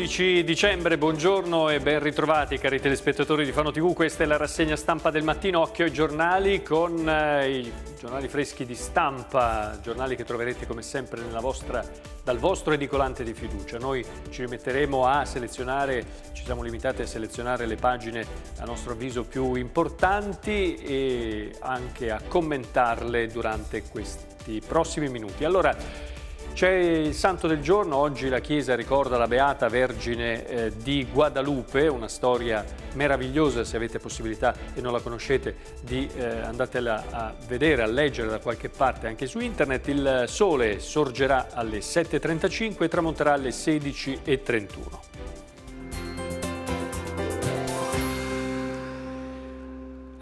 12 dicembre, buongiorno e ben ritrovati cari telespettatori di Fano TV, questa è la rassegna stampa del mattino, occhio ai giornali con eh, i giornali freschi di stampa, giornali che troverete come sempre vostra, dal vostro edicolante di fiducia. Noi ci rimetteremo a selezionare, ci siamo limitati a selezionare le pagine a nostro avviso più importanti e anche a commentarle durante questi prossimi minuti. Allora, c'è il santo del giorno, oggi la Chiesa ricorda la Beata Vergine eh, di Guadalupe, una storia meravigliosa se avete possibilità e non la conoscete di eh, andatela a vedere, a leggere da qualche parte anche su internet. Il sole sorgerà alle 7.35 e tramonterà alle 16.31.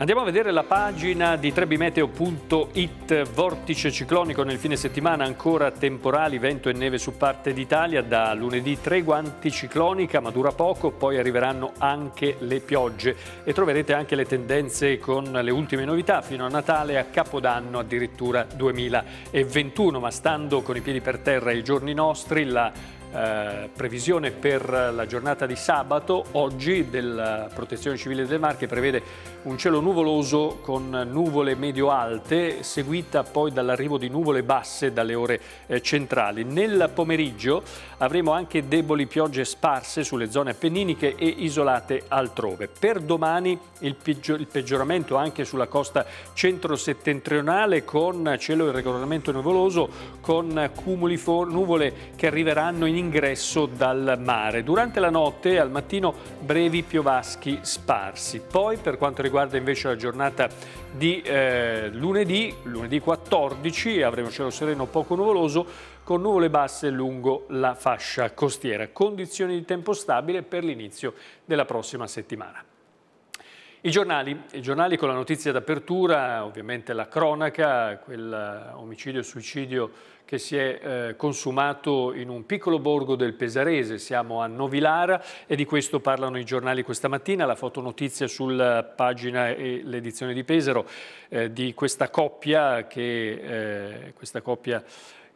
Andiamo a vedere la pagina di trebimeteo.it, vortice ciclonico nel fine settimana, ancora temporali, vento e neve su parte d'Italia, da lunedì tregua anticiclonica ma dura poco, poi arriveranno anche le piogge e troverete anche le tendenze con le ultime novità fino a Natale a Capodanno addirittura 2021, ma stando con i piedi per terra i giorni nostri, la eh, previsione per la giornata di sabato oggi della Protezione Civile delle Marche prevede un cielo nuvoloso con nuvole medio-alte, seguita poi dall'arrivo di nuvole basse dalle ore eh, centrali. Nel pomeriggio avremo anche deboli piogge sparse sulle zone appenniniche e isolate altrove. Per domani il, peggio il peggioramento anche sulla costa centro-settentrionale con cielo irregolarmente nuvoloso, con cumuli nuvole che arriveranno in ingresso dal mare. Durante la notte al mattino brevi piovaschi sparsi. Poi per quanto riguarda riguarda invece la giornata di eh, lunedì, lunedì 14, avremo cielo sereno poco nuvoloso con nuvole basse lungo la fascia costiera, condizioni di tempo stabile per l'inizio della prossima settimana. I giornali, I giornali, con la notizia d'apertura, ovviamente la cronaca, quell'omicidio-suicidio che si è eh, consumato in un piccolo borgo del Pesarese, siamo a Novilara e di questo parlano i giornali questa mattina, la fotonotizia sulla eh, pagina e l'edizione di Pesaro eh, di questa coppia che, eh, questa coppia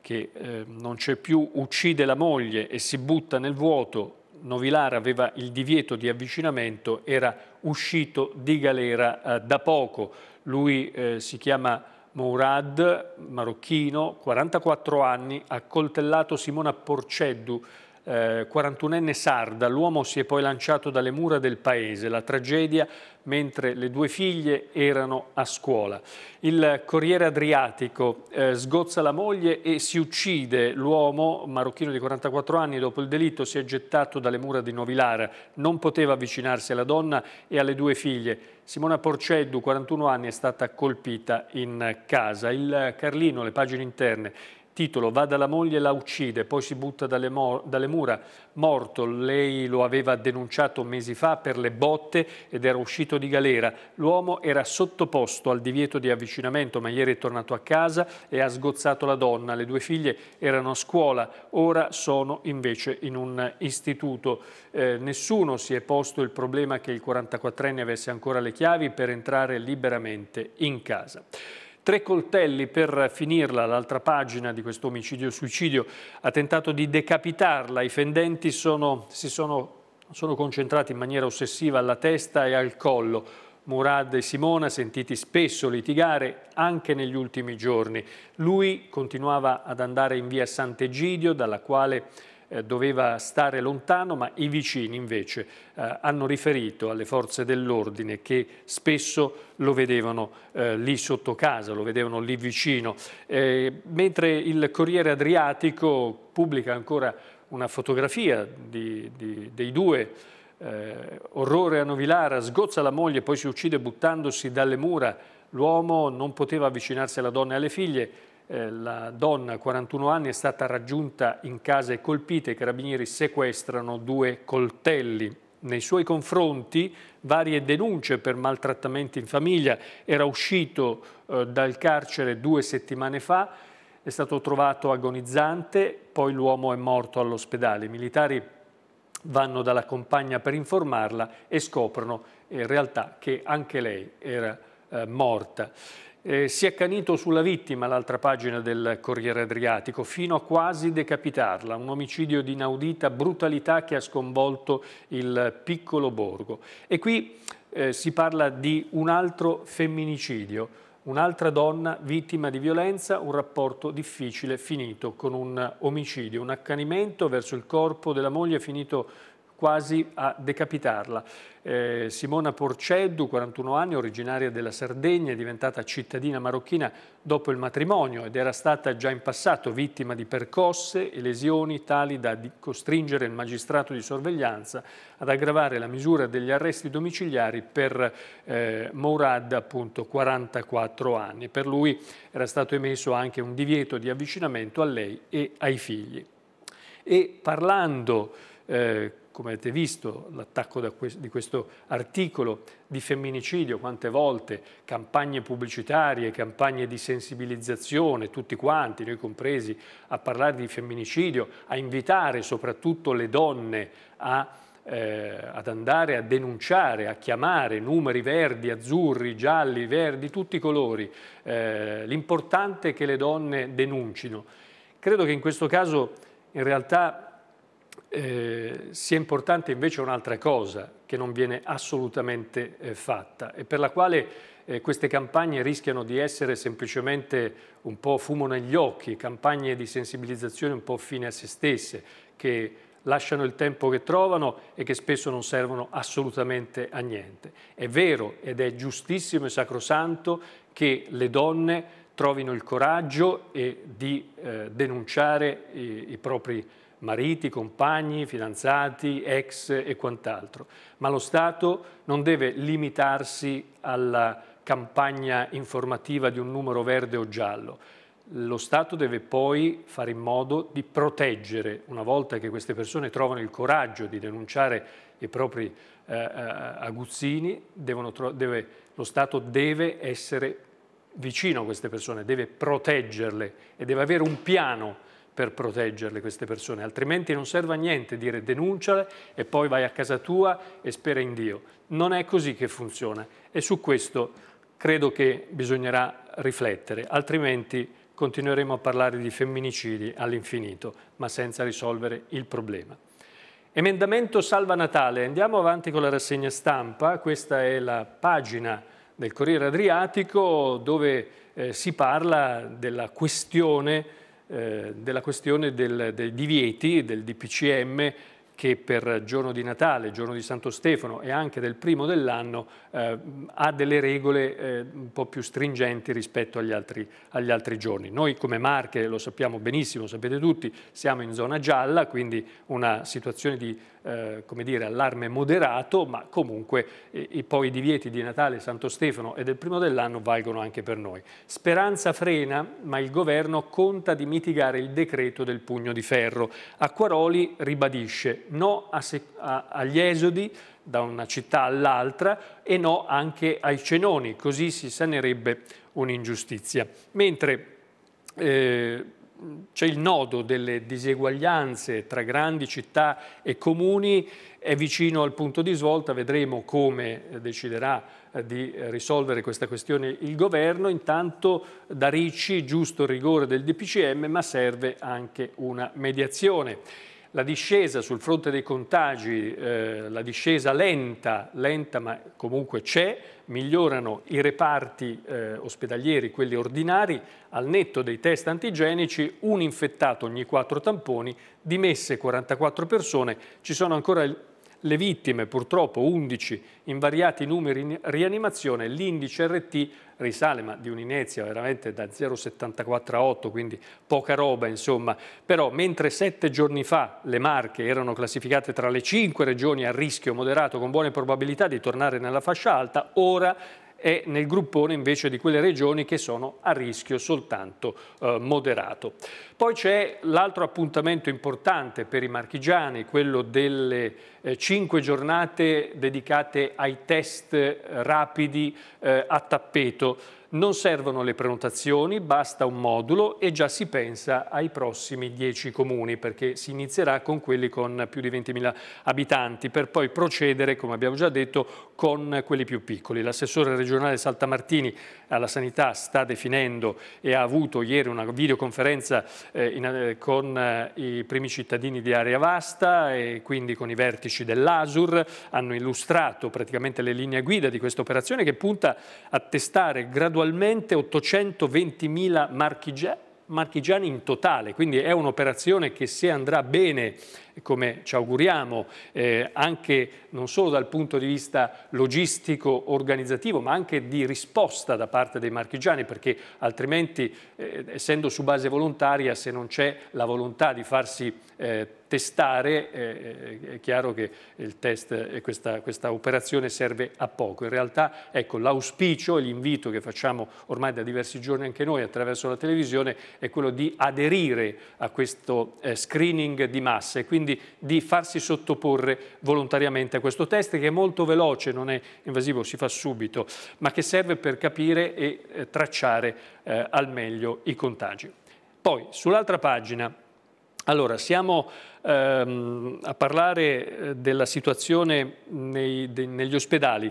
che eh, non c'è più, uccide la moglie e si butta nel vuoto, Novilara aveva il divieto di avvicinamento, era uscito di galera eh, da poco, lui si chiama Mourad, marocchino, 44 anni, ha coltellato Simona Porceddu, eh, 41enne sarda. L'uomo si è poi lanciato dalle mura del paese. La tragedia mentre le due figlie erano a scuola. Il Corriere Adriatico eh, sgozza la moglie e si uccide l'uomo marocchino di 44 anni dopo il delitto si è gettato dalle mura di Novilara, non poteva avvicinarsi alla donna e alle due figlie Simona Porceddu, 41 anni, è stata colpita in casa. Il Carlino, le pagine interne, Titolo, va dalla moglie e la uccide, poi si butta dalle, dalle, mura. Morto, lei lo aveva denunciato mesi fa per le botte ed era uscito di galera. L'uomo era sottoposto al divieto di avvicinamento, ma ieri è tornato a casa e ha sgozzato la donna. Le due figlie erano a scuola, ora sono invece in un istituto. Eh, nessuno si è posto il problema che il 44enne avesse ancora le chiavi per entrare liberamente in casa. Tre coltelli per finirla, l'altra pagina di questo omicidio-suicidio ha tentato di decapitarla, i fendenti sono, si sono, sono concentrati in maniera ossessiva alla testa e al collo. Murad e Simona sentiti spesso litigare anche negli ultimi giorni. Lui continuava ad andare in via Sant'Egidio, dalla quale eh, doveva stare lontano, ma i vicini invece eh, hanno riferito alle forze dell'ordine che spesso lo vedevano eh, lì sotto casa, lo vedevano lì vicino. mentre il Corriere Adriatico pubblica ancora una fotografia di, di, dei due eh, orrore a Novilara, sgozza la moglie, poi si uccide buttandosi dalle mura. L'uomo non poteva avvicinarsi alla donna e alle figlie, eh, la donna, 41 anni, è stata raggiunta in casa e colpita. I carabinieri sequestrano due coltelli. Nei suoi confronti varie denunce per maltrattamenti in famiglia. Era uscito eh, dal carcere due settimane fa, è stato trovato agonizzante, poi l'uomo è morto all'ospedale. I militari vanno dalla compagna per informarla e scoprono in realtà che anche lei era eh, morta. Eh, si è accanito sulla vittima, l'altra pagina del Corriere Adriatico, fino a quasi decapitarla, un omicidio di inaudita brutalità che ha sconvolto il piccolo borgo. E qui eh, si parla di un altro femminicidio, un'altra donna vittima di violenza, un rapporto difficile finito con un omicidio, un accanimento verso il corpo della moglie finito quasi a decapitarla. Eh, Simona Porceddu, 41 anni, originaria della Sardegna, è diventata cittadina marocchina dopo il matrimonio ed era stata già in passato vittima di percosse e lesioni tali da costringere il magistrato di sorveglianza ad aggravare la misura degli arresti domiciliari per eh, Mourad, appunto 44 anni. Per lui era stato emesso anche un divieto di avvicinamento a lei e ai figli. E parlando eh, come avete visto, l'attacco di questo articolo di femminicidio, quante volte campagne pubblicitarie, campagne di sensibilizzazione, tutti quanti, noi compresi, a parlare di femminicidio, a invitare soprattutto le donne a, eh, ad andare a denunciare, a chiamare numeri verdi, azzurri, gialli, verdi, tutti i colori. Eh, l'importante è che le donne denuncino. Credo che in questo caso in realtà eh, sia importante invece un'altra cosa che non viene assolutamente eh, fatta e per la quale eh, queste campagne rischiano di essere semplicemente un po' fumo negli occhi, campagne di sensibilizzazione un po' fine a se stesse, che lasciano il tempo che trovano e che spesso non servono assolutamente a niente. È vero ed è giustissimo e sacrosanto che le donne trovino il coraggio di eh, denunciare i, i propri mariti, compagni, fidanzati, ex e quant'altro. Ma lo Stato non deve limitarsi alla campagna informativa di un numero verde o giallo. Lo Stato deve poi fare in modo di proteggere, una volta che queste persone trovano il coraggio di denunciare i propri eh, eh aguzzini, deve, lo Stato deve essere vicino a queste persone, deve proteggerle e deve avere un piano per proteggerle queste persone, altrimenti non serve a niente dire denunciale e poi vai a casa tua e spera in Dio. Non è così che funziona e su questo credo che bisognerà riflettere, altrimenti continueremo a parlare di femminicidi all'infinito, ma senza risolvere il problema. Emendamento Salva Natale, andiamo avanti con la rassegna stampa, questa è la pagina del Corriere Adriatico dove eh, si parla della questione eh, della questione del, dei divieti del DPCM che per giorno di Natale, giorno di Santo Stefano e anche del primo dell'anno eh, ha delle regole eh, un po' più stringenti rispetto agli altri, agli altri, giorni. Noi come Marche, lo sappiamo benissimo, sapete tutti, siamo in zona gialla, quindi una situazione di eh, come dire, allarme moderato, ma comunque eh, poi i divieti di Natale, Santo Stefano e del primo dell'anno valgono anche per noi. Speranza frena, ma il governo conta di mitigare il decreto del pugno di ferro. Acquaroli ribadisce no a a, agli esodi da una città all'altra e no anche ai cenoni, così si sanerebbe un'ingiustizia. Mentre eh, c'è il nodo delle diseguaglianze tra grandi città e comuni è vicino al punto di svolta, vedremo come eh, deciderà eh, di eh, risolvere questa questione il governo, intanto da Ricci giusto il rigore del DPCM ma serve anche una mediazione la discesa sul fronte dei contagi, eh, la discesa lenta, lenta ma comunque c'è, migliorano i reparti eh, ospedalieri, quelli ordinari, al netto dei test antigenici, un infettato ogni quattro tamponi, dimesse 44 persone, ci sono ancora le vittime, purtroppo 11 invariati numeri in rianimazione, l'indice RT risale ma di un'inezia veramente da 0,74 a 8, quindi poca roba insomma. Però mentre sette giorni fa le Marche erano classificate tra le cinque regioni a rischio moderato con buone probabilità di tornare nella fascia alta, ora è nel gruppone invece di quelle regioni che sono a rischio soltanto eh, moderato. Poi c'è l'altro appuntamento importante per i marchigiani, quello delle eh, cinque giornate dedicate ai test eh, rapidi eh, a tappeto non servono le prenotazioni, basta un modulo e già si pensa ai prossimi 10 comuni perché si inizierà con quelli con più di 20.000 abitanti per poi procedere, come abbiamo già detto, con quelli più piccoli. L'assessore regionale Saltamartini alla sanità sta definendo e ha avuto ieri una videoconferenza eh, in, eh, con eh, i primi cittadini di Area Vasta e quindi con i vertici dell'ASUR, hanno illustrato praticamente le linee guida di questa operazione che punta a testare gradualmente attualmente 820.000 marchigiani in totale, quindi è un'operazione che se andrà bene come ci auguriamo, eh, anche non solo dal punto di vista logistico, organizzativo, ma anche di risposta da parte dei marchigiani, perché altrimenti, eh, essendo su base volontaria, se non c'è la volontà di farsi eh, testare, eh, eh, è chiaro che il test e questa, questa, operazione serve a poco. In realtà ecco, l'auspicio e l'invito che facciamo ormai da diversi giorni anche noi attraverso la televisione è quello di aderire a questo eh, screening di massa e quindi quindi di farsi sottoporre volontariamente a questo test che è molto veloce, non è invasivo, si fa subito, ma che serve per capire e eh, tracciare eh, al meglio i contagi. Poi sull'altra pagina allora, siamo ehm, a parlare eh, della situazione nei, de, negli ospedali.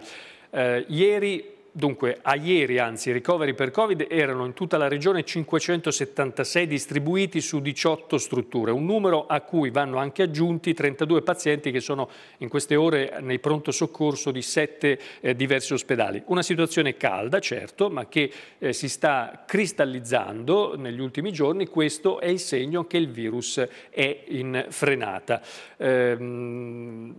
Eh, ieri dunque a ieri anzi i ricoveri per Covid erano in tutta la regione 576 distribuiti su 18 strutture, un numero a cui vanno anche aggiunti 32 pazienti che sono in queste ore nei pronto soccorso di 7 eh, diversi ospedali. Una situazione calda certo, ma che eh, si sta cristallizzando negli ultimi giorni, questo è il segno che il virus è in frenata. Ehm,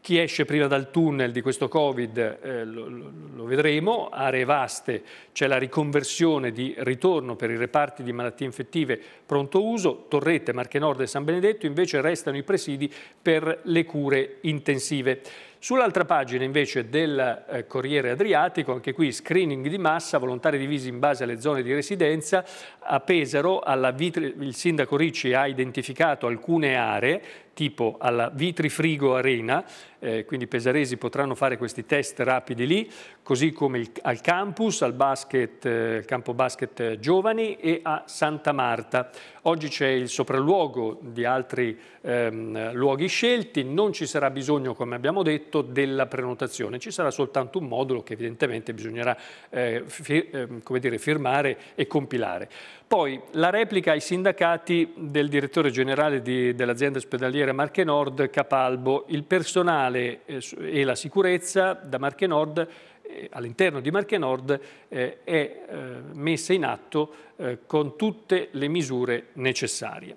chi esce prima dal tunnel di questo Covid eh, lo, lo, lo vedremo, aree vaste, c'è la riconversione di ritorno per i reparti di malattie infettive pronto uso, Torrette, Marche Nord e San Benedetto invece restano i presidi per le cure intensive. Sull'altra pagina invece del eh, Corriere Adriatico, anche qui screening di massa, volontari divisi in base alle zone di residenza, a Pesaro il sindaco Ricci ha identificato alcune aree tipo alla Vitrifrigo Arena, eh, quindi i pesaresi potranno fare questi test rapidi lì, così come il, al campus, al basket, eh, campo basket eh, giovani e a Santa Marta. Oggi c'è il sopralluogo di altri ehm, luoghi scelti, non ci sarà bisogno, come abbiamo detto, della prenotazione, ci sarà soltanto un modulo che evidentemente bisognerà eh, fir ehm, dire, firmare e compilare. Poi la replica ai sindacati del direttore generale dell'azienda ospedaliera Corriere Marche Nord Capalbo. Il personale eh, e la sicurezza da Marche Nord eh, all'interno di Marche Nord eh, è eh, messa in atto eh, con tutte le misure necessarie.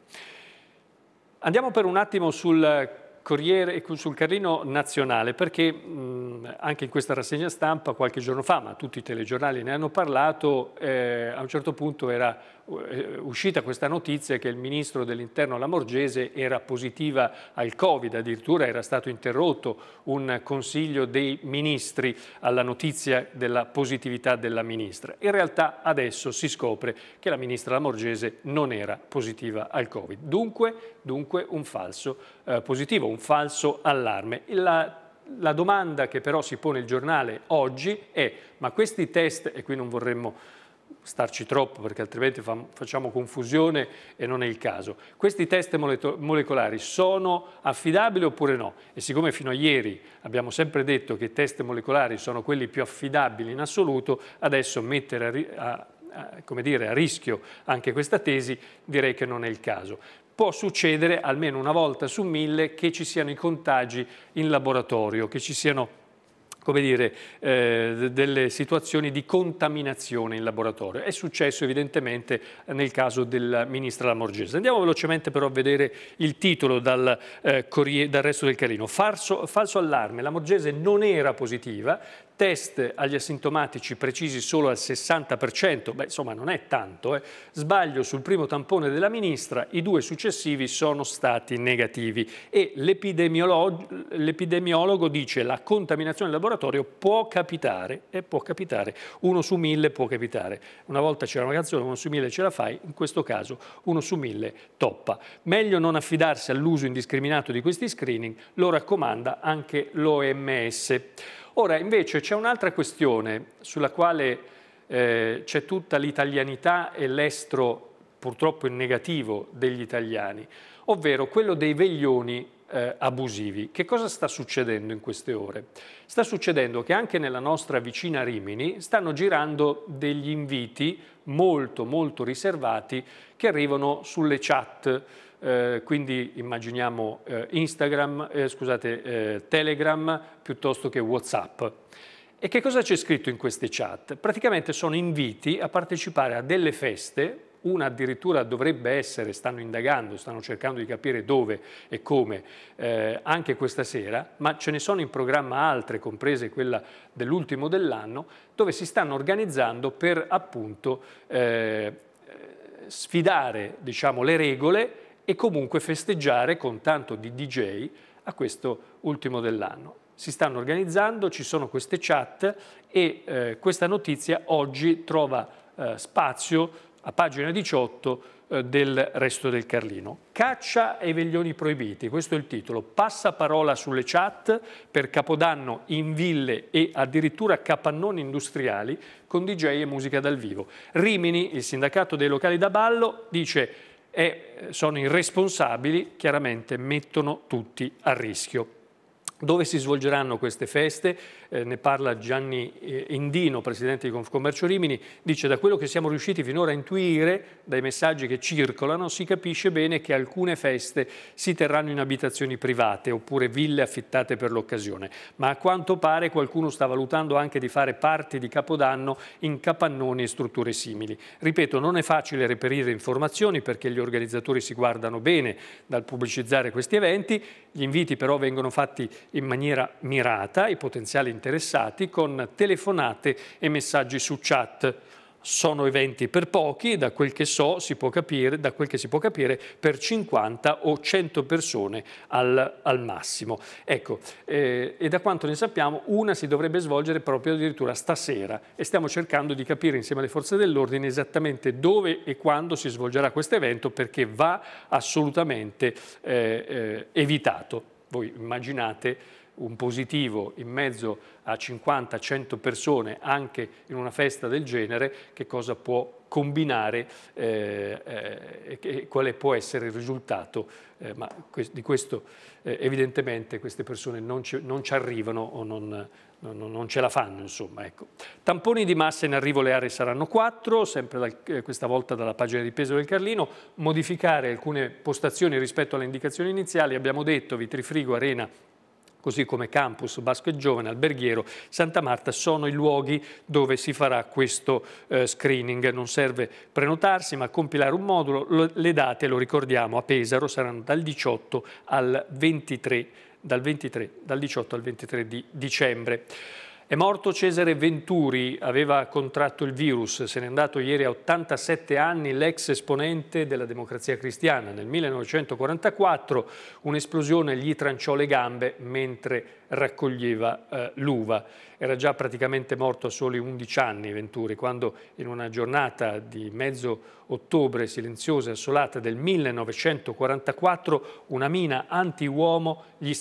Andiamo per un attimo sul Corriere e sul Carlino Nazionale perché mh, anche in questa rassegna stampa qualche giorno fa, ma tutti i telegiornali ne hanno parlato, a un certo punto era eh, uscita questa notizia che il ministro dell'interno Lamorgese era positiva al Covid, addirittura era stato interrotto un consiglio dei ministri alla notizia della positività della ministra. In realtà adesso si scopre che la ministra Lamorgese non era positiva al Covid. Dunque, dunque un falso eh, positivo, un falso allarme. La la domanda che però si pone il giornale oggi è ma questi test, e qui non vorremmo starci troppo perché altrimenti facciamo confusione e non è il caso. Questi test molecolari sono affidabili oppure no? E siccome fino a ieri abbiamo sempre detto che i test molecolari sono quelli più affidabili in assoluto, adesso mettere a, a, a, dire, a rischio anche questa tesi direi che non è il caso può succedere almeno una volta su mille che ci siano i contagi in laboratorio, che ci siano come dire, eh, delle situazioni di contaminazione in laboratorio. È successo evidentemente nel caso della ministra Lamorgese. Andiamo velocemente però a vedere il titolo dal, eh, dal resto del Carino. Falso, falso allarme, Lamorgese non era positiva, test agli asintomatici precisi solo al 60%, beh insomma non è tanto, eh. sbaglio sul primo tampone della ministra, i due successivi sono stati negativi e l'epidemiologo dice la contaminazione in laboratorio può capitare e può capitare, uno su mille può capitare, una volta c'era una canzone uno su mille ce la fai, in questo caso uno su mille toppa. Meglio non affidarsi all'uso indiscriminato di questi screening, lo raccomanda anche l'OMS. Ora invece c'è un'altra questione sulla quale eh, c'è tutta l'italianità e l'estro purtroppo in negativo degli italiani, ovvero quello dei veglioni eh, abusivi. Che cosa sta succedendo in queste ore? Sta succedendo che anche nella nostra vicina Rimini stanno girando degli inviti molto molto riservati che arrivano sulle chat eh, quindi immaginiamo eh, Instagram, eh, scusate, eh, Telegram piuttosto che Whatsapp. E che cosa c'è scritto in queste chat? Praticamente sono inviti a partecipare a delle feste, una addirittura dovrebbe essere, stanno indagando, stanno cercando di capire dove e come, eh, anche questa sera, ma ce ne sono in programma altre, comprese quella dell'ultimo dell'anno, dove si stanno organizzando per appunto eh, sfidare diciamo, le regole e comunque festeggiare con tanto di DJ a questo ultimo dell'anno. Si stanno organizzando, ci sono queste chat e eh, questa notizia oggi trova eh, spazio a pagina 18 eh, del resto del Carlino. Caccia ai veglioni proibiti, questo è il titolo. Passa parola sulle chat per Capodanno in ville e addirittura capannoni industriali con DJ e musica dal vivo. Rimini, il sindacato dei locali da ballo, dice e eh, sono responsabili, chiaramente mettono tutti a rischio. Dove si svolgeranno queste feste? Eh, ne parla Gianni eh, Indino, presidente di Confcommercio Rimini, dice da quello che siamo riusciti finora a intuire, dai messaggi che circolano, si capisce bene che alcune feste si terranno in abitazioni private oppure ville affittate per l'occasione, ma a quanto pare qualcuno sta valutando anche di fare parti di Capodanno in capannoni e strutture simili. Ripeto, non è facile reperire informazioni perché gli organizzatori si guardano bene dal pubblicizzare questi eventi, gli inviti però vengono fatti in maniera mirata i potenziali interessati con telefonate e messaggi su chat. Sono eventi per pochi, da quel che so si può capire, da quel che si può capire per 50 o 100 persone al, al massimo. Ecco, eh, e da quanto ne sappiamo, una si dovrebbe svolgere proprio addirittura stasera e stiamo cercando di capire insieme alle forze dell'ordine esattamente dove e quando si svolgerà questo evento perché va assolutamente eh, eh, evitato. Voi immaginate un positivo in mezzo a 50-100 persone anche in una festa del genere, che cosa può combinare eh, eh, e quale può essere il risultato, eh, ma di questo eh, evidentemente queste persone non ci, non ci arrivano o non, non, ce la fanno, insomma. Ecco. Tamponi di massa in arrivo le aree saranno quattro, sempre dal, eh, questa volta dalla pagina di peso del Carlino. Modificare alcune postazioni rispetto alle indicazioni iniziali, abbiamo detto Vitrifrigo, Arena così come Campus, Basket Giovane, Alberghiero, Santa Marta sono i luoghi dove si farà questo eh, screening. Non serve prenotarsi ma compilare un modulo. Le date, lo ricordiamo, a Pesaro saranno dal 18 al 23 marzo dal, 23, dal 18 al 23 di dicembre. È morto Cesare Venturi, aveva contratto il virus, se n'è andato ieri a 87 anni l'ex esponente della democrazia cristiana. Nel 1944 un'esplosione gli tranciò le gambe mentre raccoglieva eh, l'uva. Era già praticamente morto a soli 11 anni Venturi, quando in una giornata di mezzo ottobre silenziosa e assolata del 1944 una mina anti-uomo gli,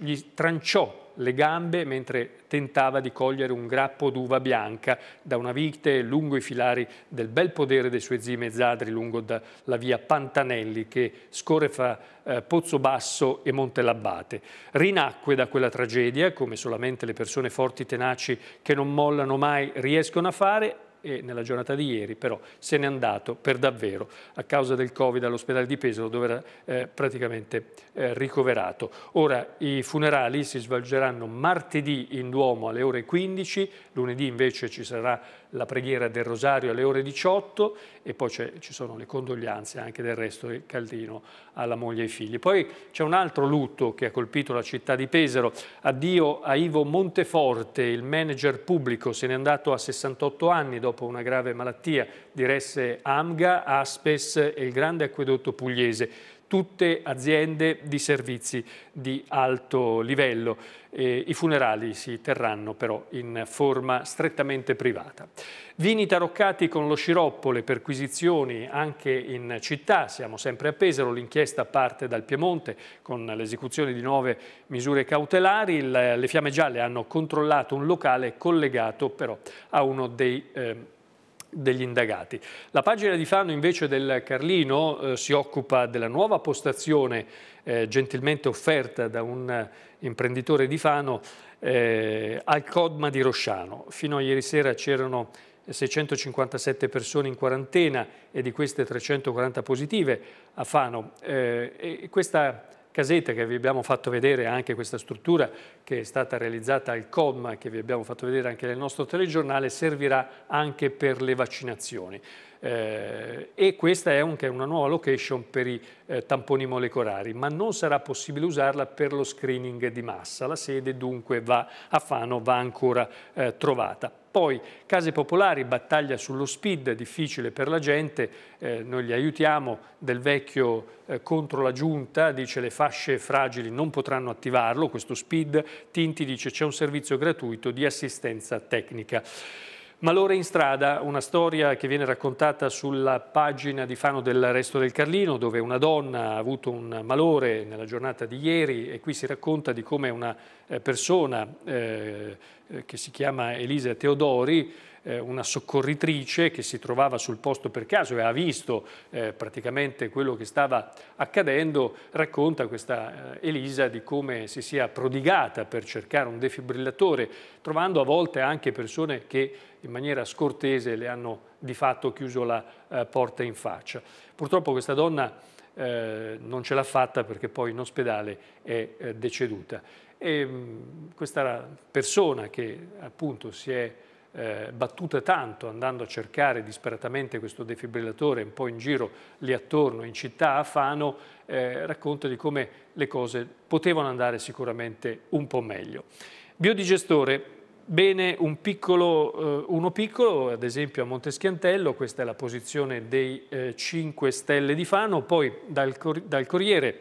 gli tranciò le gambe mentre tentava di cogliere un grappo d'uva bianca da una vite lungo i filari del bel podere dei suoi zii mezzadri lungo la via Pantanelli che scorre fra eh, Pozzo Basso e Monte Labbate. Rinacque da quella tragedia tragedia, come solamente le persone forti, tenaci, che non mollano mai riescono a fare, e nella giornata di ieri però se n'è andato per davvero a causa del Covid all'ospedale di Pesaro dove era eh, praticamente eh, ricoverato. Ora i funerali si svolgeranno martedì in Duomo alle ore 15, lunedì invece ci sarà la preghiera del rosario alle ore 18 e poi ci sono le condoglianze anche del resto del Caldino alla moglie e ai figli. Poi c'è un altro lutto che ha colpito la città di Pesaro. Addio a Ivo Monteforte, il manager pubblico, se n'è andato a 68 anni dopo una grave malattia. Diresse Amga, Aspes e il grande acquedotto pugliese tutte aziende di servizi di alto livello. Eh, I funerali si terranno però in forma strettamente privata. Vini taroccati con lo sciroppo, le perquisizioni anche in città, siamo sempre a Pesaro, l'inchiesta parte dal Piemonte con l'esecuzione di nuove misure cautelari, le fiamme gialle hanno controllato un locale collegato però a uno dei eh, degli indagati. La pagina di Fano invece del Carlino eh, si occupa della nuova postazione eh, gentilmente offerta da un eh, imprenditore di Fano eh, al Codma di Rosciano. Fino a ieri sera c'erano 657 persone in quarantena e di queste 340 positive a Fano. Eh, questa casetta che vi abbiamo fatto vedere anche questa struttura che è stata realizzata al COM, che vi abbiamo fatto vedere anche nel nostro telegiornale, servirà anche per le vaccinazioni eh, e questa è anche una nuova location per i eh, tamponi molecolari, ma non sarà possibile usarla per lo screening di massa. La sede dunque va a Fano, va ancora eh, trovata. Poi case popolari, battaglia sullo speed, difficile per la gente, eh, noi gli aiutiamo, del vecchio eh, contro la giunta, dice le fasce fragili non potranno attivarlo, questo speed, Tinti dice c'è un servizio gratuito di assistenza tecnica. Malore in strada, una storia che viene raccontata sulla pagina di Fano del Resto del Carlino, dove una donna ha avuto un malore nella giornata di ieri e qui si racconta di come una eh, persona eh, eh, che si chiama Elisa Teodori eh, una soccorritrice che si trovava sul posto per caso e ha visto eh, praticamente quello che stava accadendo, racconta questa eh, Elisa di come si sia prodigata per cercare un defibrillatore, trovando a volte anche persone che in maniera scortese le hanno di fatto chiuso la eh, porta in faccia. Purtroppo questa donna eh, non ce l'ha fatta perché poi in ospedale è eh, deceduta. E, ehm, questa persona che appunto si è eh, battute tanto andando a cercare disperatamente questo defibrillatore un po' in giro lì attorno, in città, a Fano, eh, racconta di come le cose potevano andare sicuramente un po' meglio. Biodigestore, bene un piccolo, eh, uno piccolo, ad esempio a Monteschiantello, questa è la posizione dei 5 eh, Stelle di Fano, poi dal, dal Corriere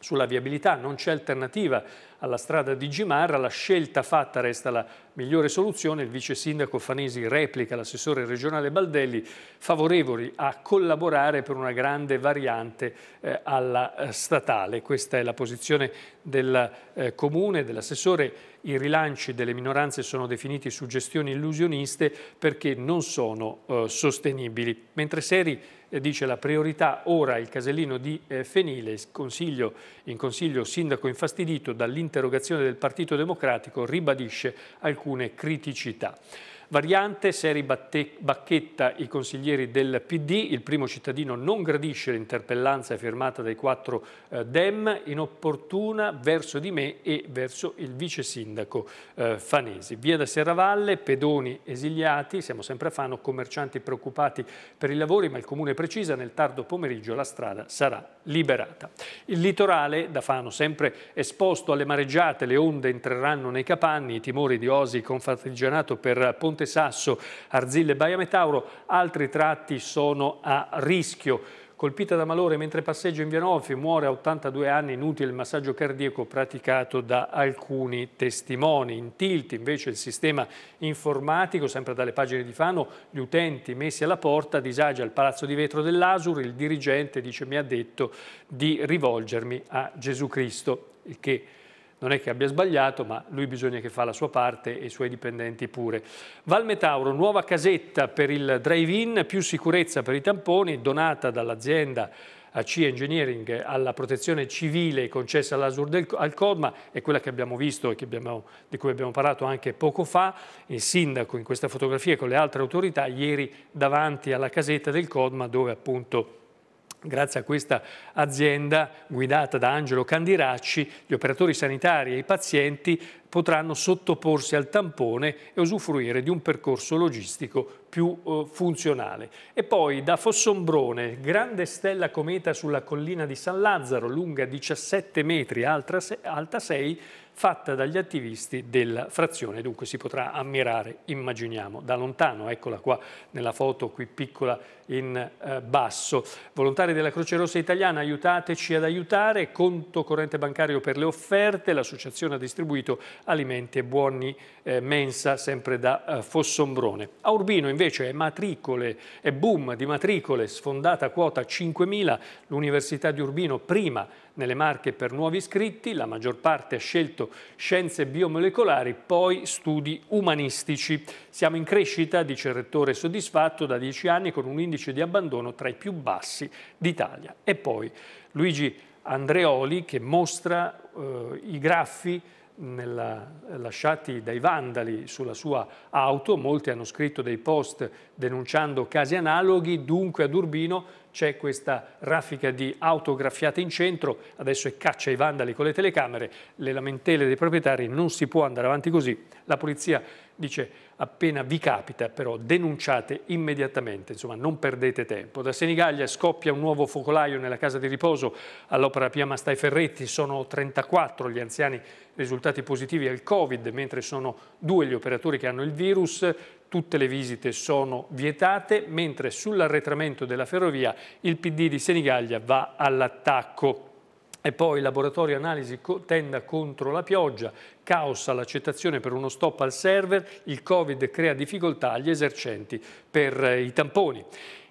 sulla viabilità non c'è alternativa alla strada di Gimarra, la scelta fatta resta la migliore soluzione, il vice sindaco Fanesi replica l'assessore regionale Baldelli, favorevoli a collaborare per una grande variante eh, alla eh, statale. Questa è la posizione del eh, comune, dell'assessore. I rilanci delle minoranze sono definiti suggestioni illusioniste perché non sono eh, sostenibili. Mentre Seri eh, dice la priorità ora il casellino di eh, Fenile, consiglio, in consiglio sindaco infastidito dall'interrogazione del Partito Democratico ribadisce alcune criticità. Variante, Seri Bacchetta, i consiglieri del PD, il primo cittadino non gradisce l'interpellanza firmata dai quattro eh, Dem, inopportuna verso di me e verso il vice sindaco eh, Fanesi. Via da Serravalle, pedoni esiliati, siamo sempre a Fano, commercianti preoccupati per i lavori, ma il comune precisa nel tardo pomeriggio la strada sarà liberata. Il litorale da Fano sempre esposto alle mareggiate, le onde entreranno nei capanni, i timori di Osi con confraternizionato per Ponte Monte Sasso, Arzille e Baia Metauro, altri tratti sono a rischio colpita da malore mentre passeggia in via Nofi, muore a 82 anni, inutile il massaggio cardiaco praticato da alcuni testimoni. In tilt invece il sistema informatico, sempre dalle pagine di Fano, gli utenti messi alla porta, disagia al Palazzo di Vetro dell'Asur, il dirigente dice mi ha detto di rivolgermi a Gesù Cristo, il che non è che abbia sbagliato, ma lui bisogna che fa la sua parte e i suoi dipendenti pure. Valmetauro, nuova casetta per il drive-in, più sicurezza per i tamponi, donata dall'azienda AC Engineering alla protezione civile concessa all'Asur del al Codma è quella che abbiamo visto e abbiamo, di cui abbiamo parlato anche poco fa, il sindaco in questa fotografia con le altre autorità ieri davanti alla casetta del Codma dove appunto Grazie a questa azienda guidata da Angelo Candiracci, gli operatori sanitari e i pazienti potranno sottoporsi al tampone e usufruire di un percorso logistico più eh, funzionale. E poi da Fossombrone, grande stella cometa sulla collina di San Lazzaro, lunga 17 metri, alta 6, fatta dagli attivisti della frazione, dunque si potrà ammirare, immaginiamo, da lontano, eccola qua nella foto qui piccola in eh, basso. Volontari della Croce Rossa Italiana, aiutateci ad aiutare, conto corrente bancario per le offerte, l'associazione ha distribuito alimenti e buoni eh, mensa sempre da eh, Fossombrone. A Urbino invece è matricole, è boom di matricole, sfondata quota 5.000, l'Università di Urbino prima nelle marche per nuovi iscritti, la maggior parte ha scelto scienze biomolecolari, poi studi umanistici. Siamo in crescita, dice il rettore soddisfatto, da dieci anni con un indice di abbandono tra i più bassi d'Italia. E poi Luigi Andreoli che mostra eh, i graffi nella, lasciati dai vandali sulla sua auto, molti hanno scritto dei post denunciando casi analoghi, dunque ad Urbino c'è questa raffica di autograffiate in centro, adesso è caccia ai vandali con le telecamere, le lamentele dei proprietari, non si può andare avanti così, la polizia dice appena vi capita però denunciate immediatamente, insomma non perdete tempo. Da Senigallia scoppia un nuovo focolaio nella casa di riposo all'Opera Pia Mastai Ferretti, sono 34 gli anziani risultati positivi al Covid, mentre sono due gli operatori che hanno il virus, tutte le visite sono vietate, mentre sull'arretramento della ferrovia il PD di Senigallia va all'attacco. E poi laboratorio analisi tenda contro la pioggia, caos all'accettazione per uno stop al server, il Covid crea difficoltà agli esercenti per eh, i tamponi.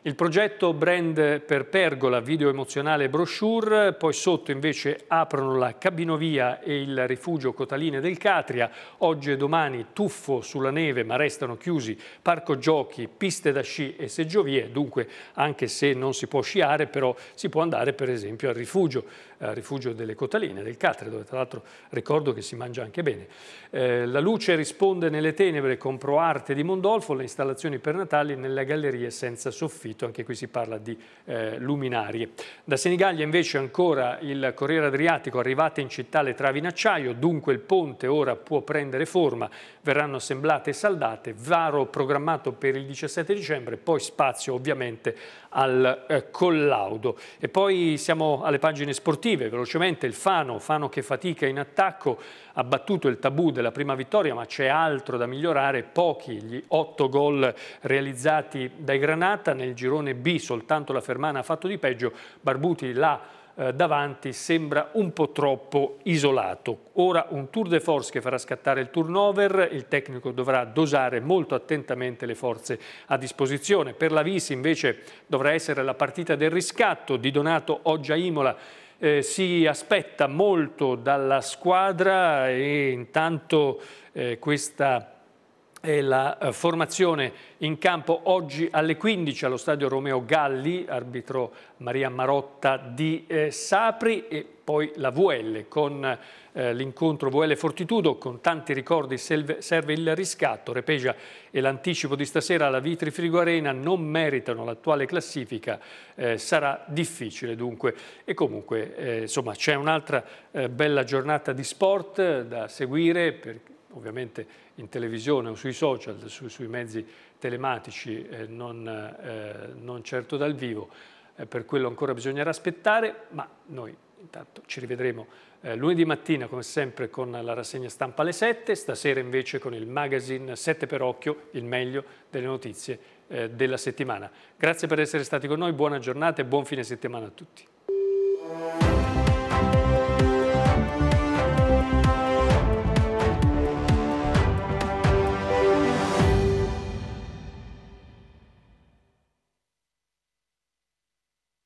Il progetto brand per pergola, video emozionale brochure, poi sotto invece aprono la cabinovia e il rifugio Cotaline del Catria, oggi e domani tuffo sulla neve ma restano chiusi parco giochi, piste da sci e seggiovie, dunque anche se non si può sciare però si può andare per esempio al rifugio, al rifugio delle Cotaline del Catria dove tra l'altro ricordo che si mangia anche bene. Eh, la luce risponde nelle tenebre con ProArte di Mondolfo, le installazioni per Natale nelle gallerie senza soffitto Unito, anche qui si parla di eh, luminarie. Da Senigallia invece ancora il Corriere Adriatico, arrivate in città le travi in acciaio, dunque il ponte ora può prendere forma, verranno assemblate e saldate, varo programmato per il 17 dicembre, poi spazio ovviamente al eh, collaudo. E poi siamo alle pagine sportive, velocemente il Fano, Fano che fatica in attacco, ha battuto il tabù della prima vittoria ma c'è altro da migliorare, pochi gli otto gol realizzati dai Granata nel girone B soltanto la Fermana ha fatto di peggio, Barbuti là eh, davanti sembra un po' troppo isolato. Ora un tour de force che farà scattare il turnover, il tecnico dovrà dosare molto attentamente le forze a disposizione. Per la Visi invece dovrà essere la partita del riscatto di Donato Oggia Imola eh, si aspetta molto dalla squadra e intanto eh, questa e la eh, formazione in campo oggi alle 15 allo stadio Romeo Galli, arbitro Maria Marotta di eh, Sapri e poi la VL con eh, l'incontro VL Fortitudo con tanti ricordi serve, il riscatto, Repegia e l'anticipo di stasera alla Vitri Frigo Arena non meritano l'attuale classifica, sarà difficile dunque e comunque insomma c'è un'altra bella giornata di sport da seguire per ovviamente in televisione o sui social, su, sui mezzi telematici, eh, non, eh, non, certo dal vivo, eh, per quello ancora bisognerà aspettare, ma noi intanto ci rivedremo eh, lunedì mattina come sempre con la rassegna stampa alle 7, stasera invece con il magazine 7 per occhio, il meglio delle notizie eh, della settimana. Grazie per essere stati con noi, buona giornata e buon fine settimana a tutti.